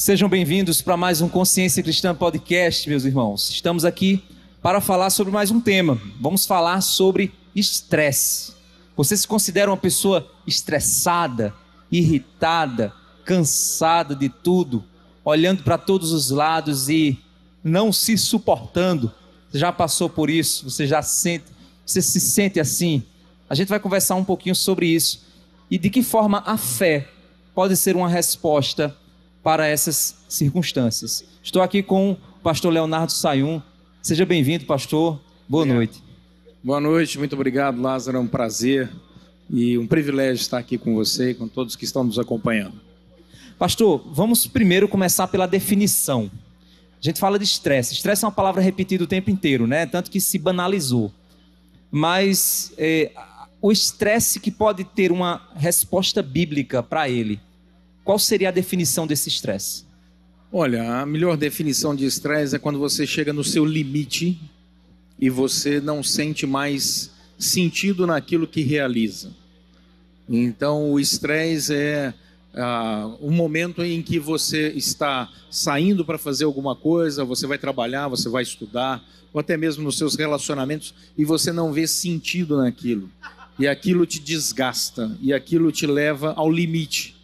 Sejam bem-vindos para mais um Consciência Cristã Podcast, meus irmãos. Estamos aqui para falar sobre mais um tema. Vamos falar sobre estresse. Você se considera uma pessoa estressada, irritada, cansada de tudo, olhando para todos os lados e não se suportando? Você já passou por isso? Você já sente? Você se sente assim? A gente vai conversar um pouquinho sobre isso e de que forma a fé pode ser uma resposta para essas circunstâncias. Estou aqui com o pastor Leonardo Sayum. Seja bem-vindo, pastor. Boa noite. Boa noite, muito obrigado, Lázaro. É um prazer e um privilégio estar aqui com você e com todos que estão nos acompanhando. Pastor, vamos primeiro começar pela definição. A gente fala de estresse. Estresse é uma palavra repetida o tempo inteiro, né? Tanto que se banalizou. Mas é, o estresse que pode ter uma resposta bíblica para ele qual seria a definição desse estresse? Olha, a melhor definição de estresse é quando você chega no seu limite e você não sente mais sentido naquilo que realiza. Então, o estresse é ah, um momento em que você está saindo para fazer alguma coisa, você vai trabalhar, você vai estudar, ou até mesmo nos seus relacionamentos, e você não vê sentido naquilo. E aquilo te desgasta, e aquilo te leva ao limite.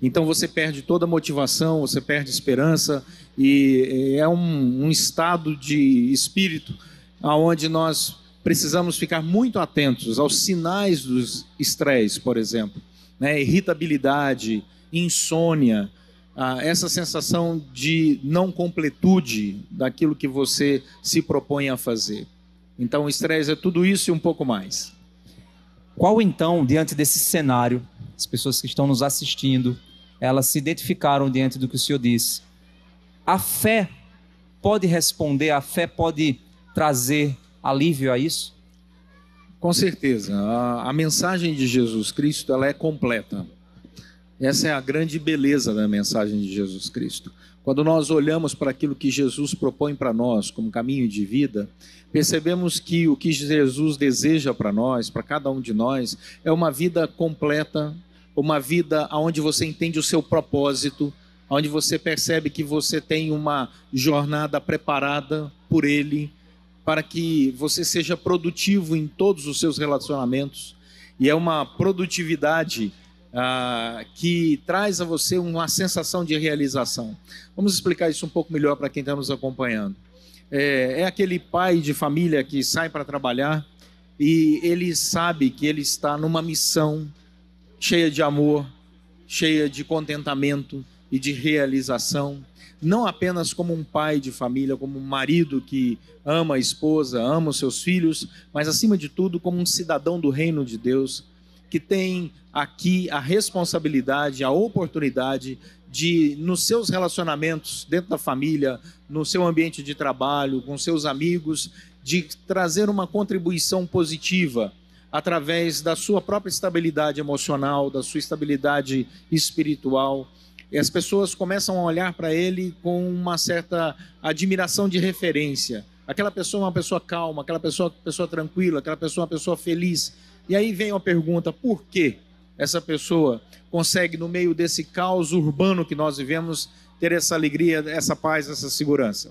Então você perde toda a motivação, você perde esperança e é um, um estado de espírito aonde nós precisamos ficar muito atentos aos sinais dos estresses, por exemplo, né? irritabilidade, insônia, essa sensação de não completude daquilo que você se propõe a fazer. Então, o estresse é tudo isso e um pouco mais. Qual então, diante desse cenário, as pessoas que estão nos assistindo, elas se identificaram diante do que o Senhor disse. A fé pode responder, a fé pode trazer alívio a isso? Com certeza. A, a mensagem de Jesus Cristo ela é completa. Essa é a grande beleza da mensagem de Jesus Cristo. Quando nós olhamos para aquilo que Jesus propõe para nós como caminho de vida, percebemos que o que Jesus deseja para nós, para cada um de nós, é uma vida completa, uma vida onde você entende o seu propósito, onde você percebe que você tem uma jornada preparada por Ele, para que você seja produtivo em todos os seus relacionamentos. E é uma produtividade ah, que traz a você uma sensação de realização. Vamos explicar isso um pouco melhor para quem está nos acompanhando. É, é aquele pai de família que sai para trabalhar e ele sabe que ele está numa missão cheia de amor, cheia de contentamento e de realização, não apenas como um pai de família, como um marido que ama a esposa, ama os seus filhos, mas acima de tudo como um cidadão do reino de Deus que tem aqui a responsabilidade, a oportunidade de, nos seus relacionamentos dentro da família, no seu ambiente de trabalho, com seus amigos, de trazer uma contribuição positiva através da sua própria estabilidade emocional, da sua estabilidade espiritual. E as pessoas começam a olhar para ele com uma certa admiração de referência. Aquela pessoa é uma pessoa calma, aquela pessoa é uma pessoa tranquila, aquela pessoa é uma pessoa feliz. E aí vem a pergunta: por que essa pessoa consegue, no meio desse caos urbano que nós vivemos, ter essa alegria, essa paz, essa segurança?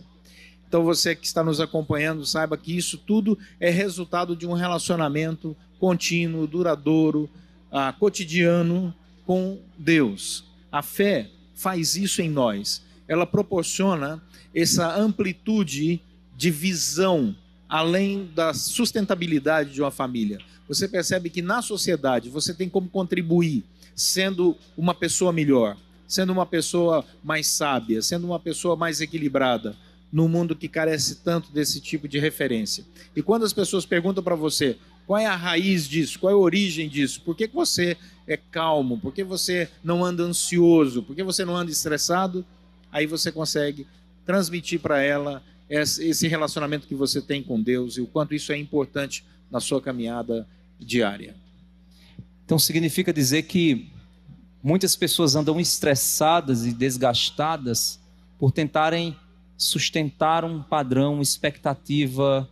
Então você que está nos acompanhando, saiba que isso tudo é resultado de um relacionamento contínuo, duradouro, ah, cotidiano com Deus. A fé faz isso em nós. Ela proporciona essa amplitude de visão além da sustentabilidade de uma família. Você percebe que na sociedade você tem como contribuir sendo uma pessoa melhor, sendo uma pessoa mais sábia, sendo uma pessoa mais equilibrada, num mundo que carece tanto desse tipo de referência. E quando as pessoas perguntam para você qual é a raiz disso, qual é a origem disso, por que, que você é calmo, por que você não anda ansioso, por que você não anda estressado, aí você consegue transmitir para ela esse relacionamento que você tem com Deus e o quanto isso é importante na sua caminhada diária. Então significa dizer que muitas pessoas andam estressadas e desgastadas por tentarem sustentar um padrão, expectativa,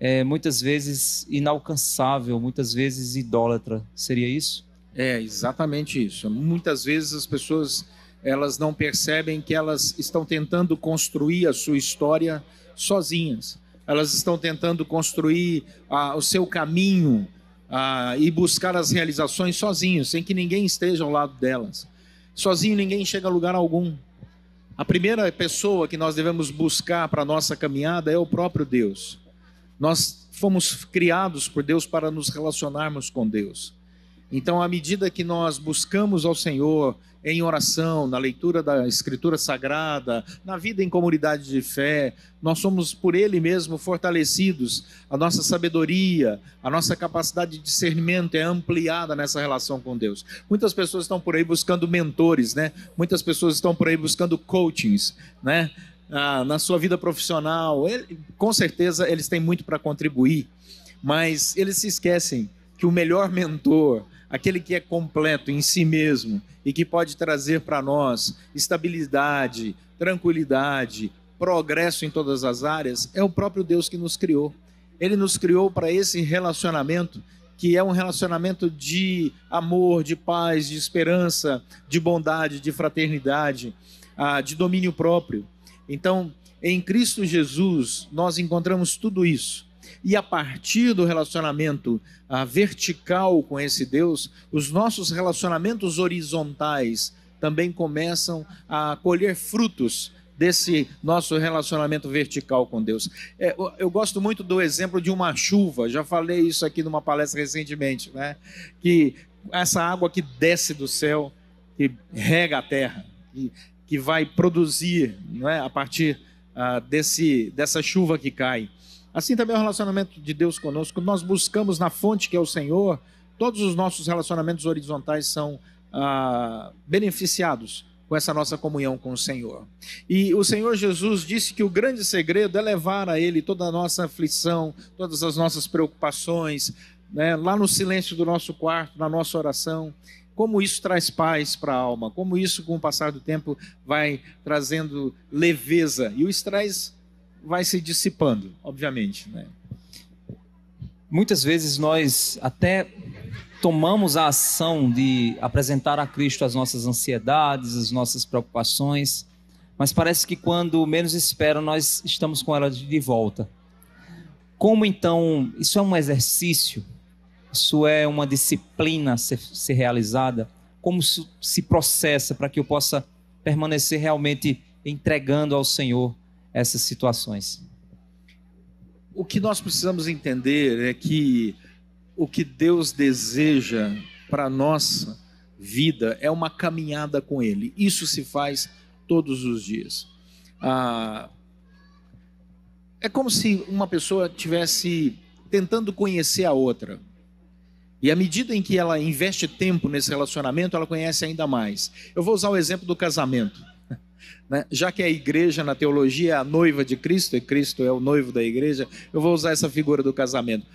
é, muitas vezes inalcançável, muitas vezes idólatra. Seria isso? É, exatamente isso. Muitas vezes as pessoas elas não percebem que elas estão tentando construir a sua história sozinhas. Elas estão tentando construir ah, o seu caminho ah, e buscar as realizações sozinhas, sem que ninguém esteja ao lado delas. Sozinho ninguém chega a lugar algum. A primeira pessoa que nós devemos buscar para a nossa caminhada é o próprio Deus. Nós fomos criados por Deus para nos relacionarmos com Deus. Então, à medida que nós buscamos ao Senhor em oração, na leitura da Escritura Sagrada, na vida em comunidade de fé, nós somos por Ele mesmo fortalecidos. A nossa sabedoria, a nossa capacidade de discernimento é ampliada nessa relação com Deus. Muitas pessoas estão por aí buscando mentores, né? Muitas pessoas estão por aí buscando coachings, né? Ah, na sua vida profissional, ele, com certeza eles têm muito para contribuir, mas eles se esquecem que o melhor mentor, aquele que é completo em si mesmo e que pode trazer para nós estabilidade, tranquilidade, progresso em todas as áreas, é o próprio Deus que nos criou. Ele nos criou para esse relacionamento que é um relacionamento de amor, de paz, de esperança, de bondade, de fraternidade, ah, de domínio próprio. Então, em Cristo Jesus, nós encontramos tudo isso. E a partir do relacionamento ah, vertical com esse Deus, os nossos relacionamentos horizontais também começam a colher frutos desse nosso relacionamento vertical com Deus. É, eu gosto muito do exemplo de uma chuva, já falei isso aqui numa palestra recentemente, né? que essa água que desce do céu, que rega a terra, que, que vai produzir né? a partir ah, desse, dessa chuva que cai. Assim também é o relacionamento de Deus conosco. nós buscamos na fonte que é o Senhor, todos os nossos relacionamentos horizontais são ah, beneficiados com essa nossa comunhão com o Senhor. E o Senhor Jesus disse que o grande segredo é levar a Ele toda a nossa aflição, todas as nossas preocupações, né, lá no silêncio do nosso quarto, na nossa oração. Como isso traz paz para a alma, como isso, com o passar do tempo, vai trazendo leveza e o traz vai se dissipando, obviamente. Né? Muitas vezes nós até tomamos a ação de apresentar a Cristo as nossas ansiedades, as nossas preocupações, mas parece que quando menos espera, nós estamos com elas de volta. Como então, isso é um exercício, isso é uma disciplina a ser, ser realizada, como isso se processa para que eu possa permanecer realmente entregando ao Senhor essas situações. O que nós precisamos entender é que o que Deus deseja para a nossa vida é uma caminhada com Ele. Isso se faz todos os dias. Ah, é como se uma pessoa tivesse tentando conhecer a outra. E à medida em que ela investe tempo nesse relacionamento, ela conhece ainda mais. Eu vou usar o exemplo do casamento. Né? Já que a igreja na teologia é a noiva de Cristo, e Cristo é o noivo da igreja, eu vou usar essa figura do casamento.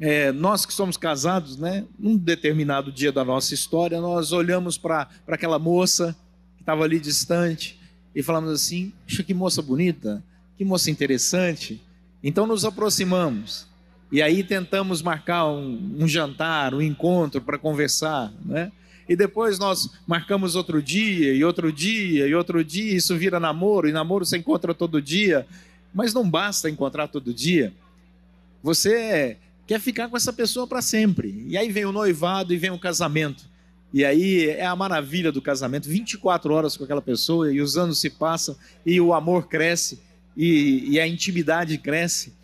É, nós que somos casados, né, num determinado dia da nossa história, nós olhamos para aquela moça que estava ali distante e falamos assim: que moça bonita, que moça interessante. Então nos aproximamos e aí tentamos marcar um, um jantar, um encontro para conversar, né? e depois nós marcamos outro dia, e outro dia, e outro dia, isso vira namoro, e namoro você encontra todo dia. Mas não basta encontrar todo dia. Você quer ficar com essa pessoa para sempre. E aí vem o noivado e vem o casamento. E aí é a maravilha do casamento, 24 horas com aquela pessoa e os anos se passam e o amor cresce e, e a intimidade cresce.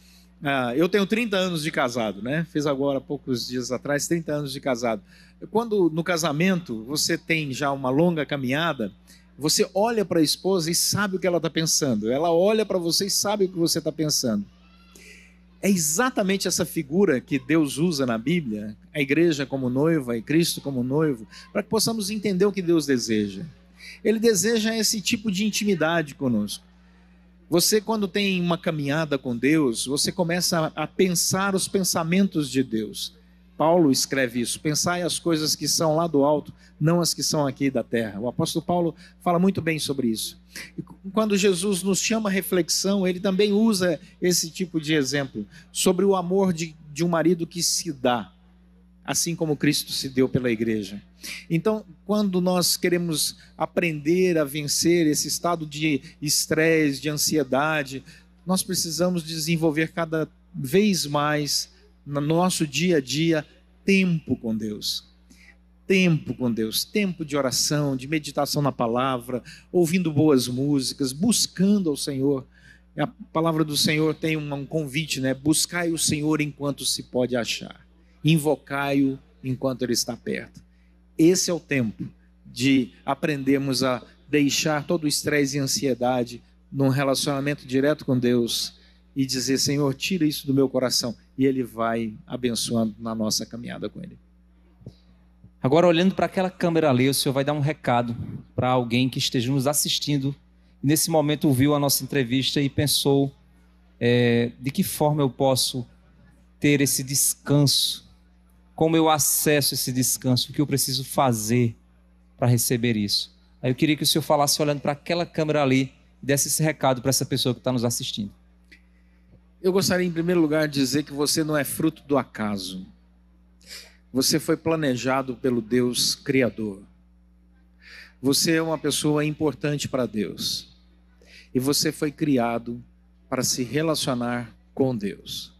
Ah, eu tenho 30 anos de casado, né? Fiz agora, poucos dias atrás, 30 anos de casado. Quando no casamento você tem já uma longa caminhada, você olha para a esposa e sabe o que ela está pensando. Ela olha para você e sabe o que você está pensando. É exatamente essa figura que Deus usa na Bíblia, a igreja como noiva e Cristo como noivo, para que possamos entender o que Deus deseja. Ele deseja esse tipo de intimidade conosco. Você, quando tem uma caminhada com Deus, você começa a pensar os pensamentos de Deus. Paulo escreve isso: pensai as coisas que são lá do alto, não as que são aqui da terra. O apóstolo Paulo fala muito bem sobre isso. E quando Jesus nos chama a reflexão, ele também usa esse tipo de exemplo sobre o amor de, de um marido que se dá, assim como Cristo se deu pela igreja. Então, quando nós queremos aprender a vencer esse estado de estresse, de ansiedade, nós precisamos desenvolver cada vez mais no nosso dia a dia tempo com Deus. Tempo com Deus, tempo de oração, de meditação na palavra, ouvindo boas músicas, buscando ao Senhor. A palavra do Senhor tem um convite, né? Buscai o Senhor enquanto se pode achar, invocai-o enquanto ele está perto. Esse é o tempo de aprendermos a deixar todo o estresse e ansiedade num relacionamento direto com Deus e dizer: Senhor, tira isso do meu coração. E Ele vai abençoando na nossa caminhada com Ele. Agora, olhando para aquela câmera ali, o Senhor vai dar um recado para alguém que esteja nos assistindo e nesse momento ouviu a nossa entrevista e pensou: é, de que forma eu posso ter esse descanso como eu acesso esse descanso? O que eu preciso fazer para receber isso? Aí eu queria que o senhor falasse olhando para aquela câmera ali e desse esse recado para essa pessoa que está nos assistindo. Eu gostaria, em primeiro lugar, de dizer que você não é fruto do acaso. Você foi planejado pelo Deus Criador. Você é uma pessoa importante para Deus. E você foi criado para se relacionar com Deus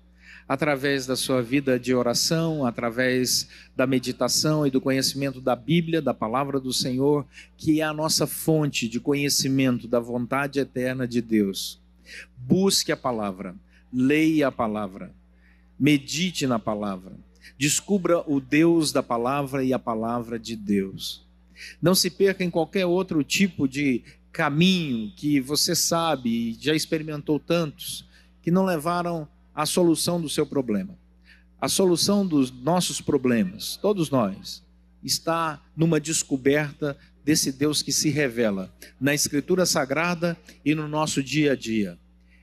através da sua vida de oração, através da meditação e do conhecimento da Bíblia, da palavra do Senhor, que é a nossa fonte de conhecimento da vontade eterna de Deus. Busque a palavra, leia a palavra, medite na palavra, descubra o Deus da palavra e a palavra de Deus. Não se perca em qualquer outro tipo de caminho que você sabe e já experimentou tantos que não levaram a solução do seu problema. A solução dos nossos problemas, todos nós, está numa descoberta desse Deus que se revela na Escritura Sagrada e no nosso dia a dia.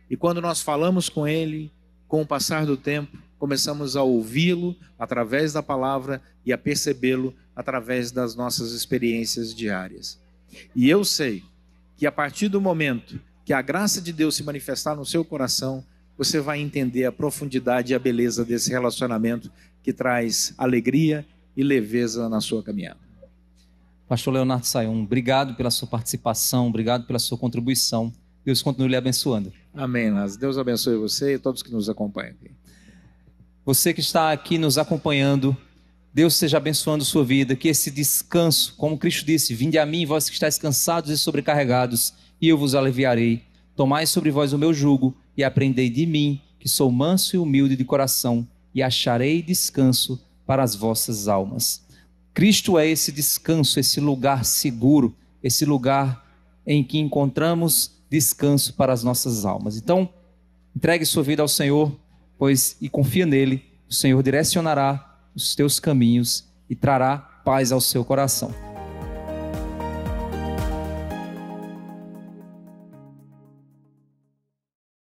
E quando nós falamos com Ele, com o passar do tempo, começamos a ouvi-lo através da palavra e a percebê-lo através das nossas experiências diárias. E eu sei que a partir do momento que a graça de Deus se manifestar no seu coração, você vai entender a profundidade e a beleza desse relacionamento que traz alegria e leveza na sua caminhada. Pastor Leonardo Sayon, obrigado pela sua participação, obrigado pela sua contribuição. Deus continue lhe abençoando. Amém, Lázaro. Deus abençoe você e todos que nos acompanham aqui. Você que está aqui nos acompanhando, Deus seja abençoando sua vida, que esse descanso, como Cristo disse, vinde a mim, vós que estáis cansados e sobrecarregados, e eu vos aliviarei. Tomai sobre vós o meu jugo e aprendei de mim, que sou manso e humilde de coração, e acharei descanso para as vossas almas. Cristo é esse descanso, esse lugar seguro, esse lugar em que encontramos descanso para as nossas almas. Então, entregue sua vida ao Senhor, pois e confia nele, o Senhor direcionará os teus caminhos e trará paz ao seu coração.